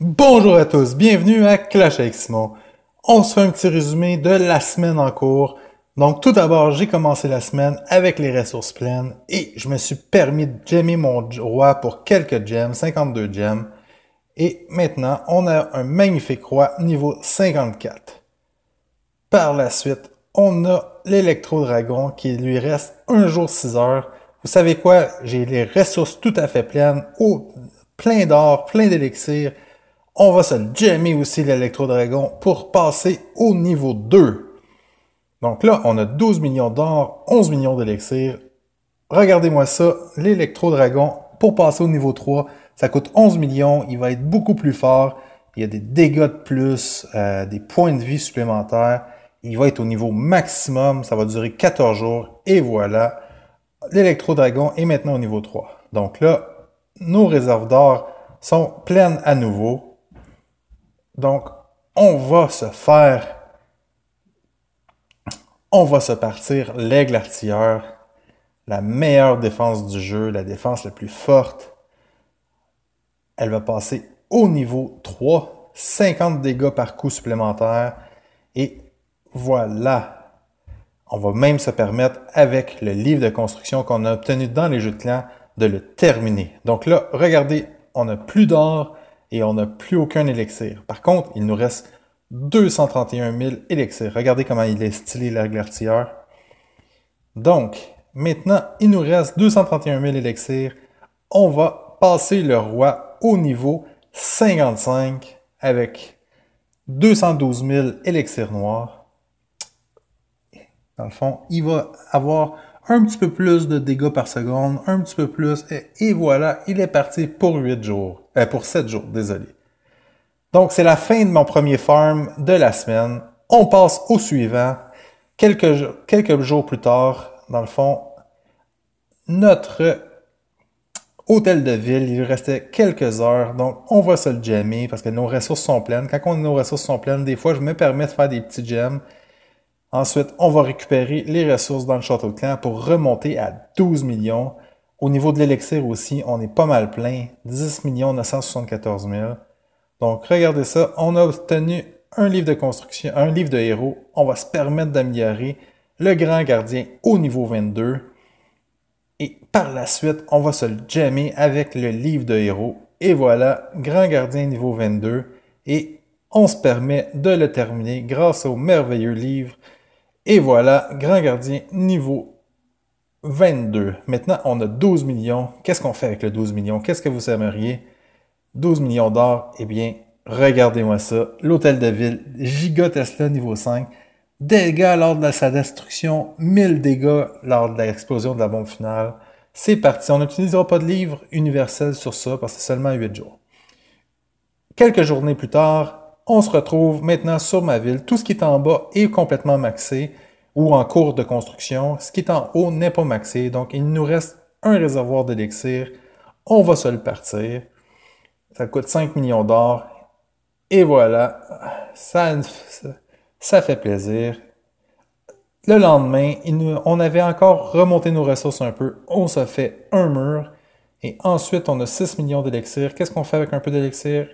Bonjour à tous, bienvenue à Clash avec On se fait un petit résumé de la semaine en cours. Donc tout d'abord, j'ai commencé la semaine avec les ressources pleines et je me suis permis de gemmer mon roi pour quelques gems, 52 gems. Et maintenant, on a un magnifique roi niveau 54. Par la suite, on a l'électro-dragon qui lui reste un jour 6 heures. Vous savez quoi? J'ai les ressources tout à fait pleines, oh, plein d'or, plein d'élixirs. On va se jammer aussi l'électro-dragon pour passer au niveau 2. Donc là, on a 12 millions d'or, 11 millions d'élixirs. Regardez-moi ça, l'électro-dragon pour passer au niveau 3. Ça coûte 11 millions, il va être beaucoup plus fort. Il y a des dégâts de plus, euh, des points de vie supplémentaires. Il va être au niveau maximum. Ça va durer 14 jours. Et voilà, l'électro-dragon est maintenant au niveau 3. Donc là, nos réserves d'or sont pleines à nouveau. Donc, on va se faire... On va se partir l'aigle artilleur, la meilleure défense du jeu, la défense la plus forte. Elle va passer au niveau 3, 50 dégâts par coup supplémentaire et voilà. On va même se permettre, avec le livre de construction qu'on a obtenu dans les jeux de clan de le terminer. Donc là, regardez, on n'a plus d'or et on n'a plus aucun élixir. Par contre, il nous reste 231 000 élixirs. Regardez comment il est stylé l'artilleur. Donc, maintenant, il nous reste 231 000 élixirs. On va passer le roi au niveau 55 avec 212 000 élixirs noirs. Dans le fond, il va avoir un petit peu plus de dégâts par seconde, un petit peu plus, et, voilà, il est parti pour 8 jours, euh, pour 7 jours, désolé. Donc, c'est la fin de mon premier farm de la semaine. On passe au suivant. Quelques, jours plus tard, dans le fond, notre hôtel de ville, il restait quelques heures, donc on va se le jammer parce que nos ressources sont pleines. Quand on, nos ressources sont pleines, des fois, je me permets de faire des petits gems. Ensuite, on va récupérer les ressources dans le château de clan pour remonter à 12 millions. Au niveau de l'élixir aussi, on est pas mal plein, 10 974 000. Donc regardez ça, on a obtenu un livre de construction, un livre de héros. On va se permettre d'améliorer le grand gardien au niveau 22. Et par la suite, on va se jammer avec le livre de héros. Et voilà, grand gardien niveau 22. Et on se permet de le terminer grâce au merveilleux livre et voilà, grand gardien niveau 22. Maintenant, on a 12 millions. Qu'est-ce qu'on fait avec le 12 millions? Qu'est-ce que vous aimeriez? 12 millions d'or, eh bien, regardez-moi ça. L'hôtel de ville, Giga Tesla niveau 5. Dégâts lors de sa destruction, 1000 dégâts lors de l'explosion de la bombe finale. C'est parti. On n'utilisera pas de livre universel sur ça parce que c'est seulement 8 jours. Quelques journées plus tard, on se retrouve maintenant sur ma ville. Tout ce qui est en bas est complètement maxé ou en cours de construction. Ce qui est en haut n'est pas maxé. Donc, il nous reste un réservoir d'élixir. On va se le partir. Ça coûte 5 millions d'or. Et voilà, ça, ça fait plaisir. Le lendemain, on avait encore remonté nos ressources un peu. On se fait un mur. Et ensuite, on a 6 millions d'élixir. Qu'est-ce qu'on fait avec un peu d'élixir?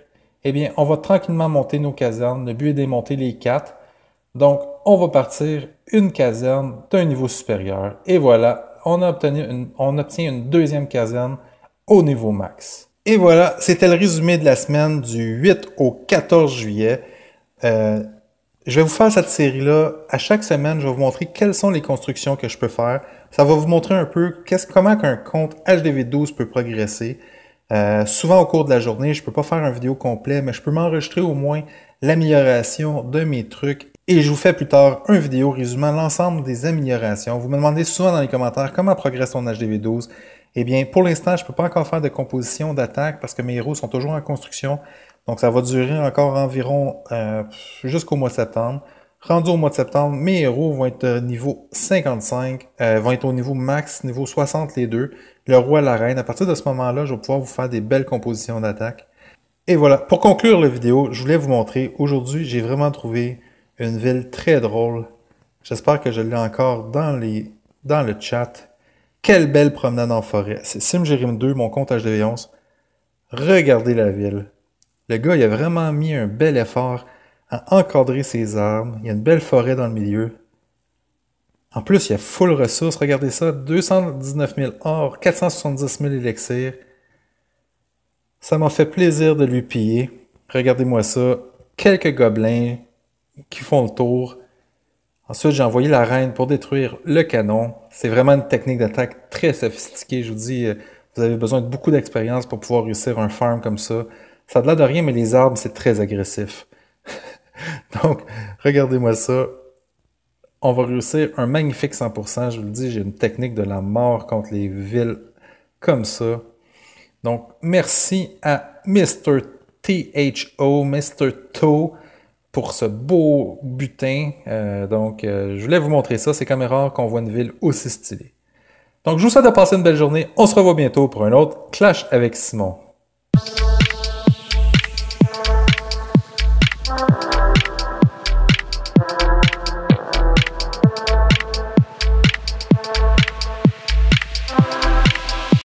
eh bien, on va tranquillement monter nos casernes. Le but est de monter les quatre. Donc, on va partir une caserne d'un niveau supérieur. Et voilà, on, on obtient une deuxième caserne au niveau max. Et voilà, c'était le résumé de la semaine du 8 au 14 juillet. Euh, je vais vous faire cette série-là. À chaque semaine, je vais vous montrer quelles sont les constructions que je peux faire. Ça va vous montrer un peu comment un compte HDV12 peut progresser. Euh, souvent au cours de la journée, je ne peux pas faire un vidéo complet, mais je peux m'enregistrer au moins l'amélioration de mes trucs. Et je vous fais plus tard une vidéo résumant l'ensemble des améliorations. Vous me demandez souvent dans les commentaires comment progresse ton HDV12. Eh bien, pour l'instant, je ne peux pas encore faire de composition d'attaque parce que mes héros sont toujours en construction. Donc, ça va durer encore environ euh, jusqu'au mois de septembre. Rendu au mois de septembre, mes héros vont être euh, niveau 55, euh, vont être au niveau max, niveau 60 les deux. Le roi, et la reine. À partir de ce moment-là, je vais pouvoir vous faire des belles compositions d'attaque. Et voilà, pour conclure la vidéo, je voulais vous montrer, aujourd'hui, j'ai vraiment trouvé une ville très drôle. J'espère que je l'ai encore dans, les, dans le chat. Quelle belle promenade en forêt. C'est Simgerim 2, mon comptage de Regardez la ville. Le gars, il a vraiment mis un bel effort à encadrer ses arbres. Il y a une belle forêt dans le milieu. En plus, il y a full ressources. Regardez ça, 219 000 or, 470 000 élixirs. Ça m'a fait plaisir de lui piller. Regardez-moi ça. Quelques gobelins qui font le tour. Ensuite, j'ai envoyé la reine pour détruire le canon. C'est vraiment une technique d'attaque très sophistiquée. Je vous dis, euh, vous avez besoin de beaucoup d'expérience pour pouvoir réussir un farm comme ça. Ça de l'air de rien, mais les arbres, c'est très agressif. Donc, regardez-moi ça. On va réussir un magnifique 100%. Je vous le dis, j'ai une technique de la mort contre les villes comme ça. Donc, merci à Mr. THO, Mr. To pour ce beau butin. Euh, donc, euh, je voulais vous montrer ça. C'est même rare qu'on voit une ville aussi stylée. Donc, je vous souhaite de passer une belle journée. On se revoit bientôt pour un autre Clash avec Simon.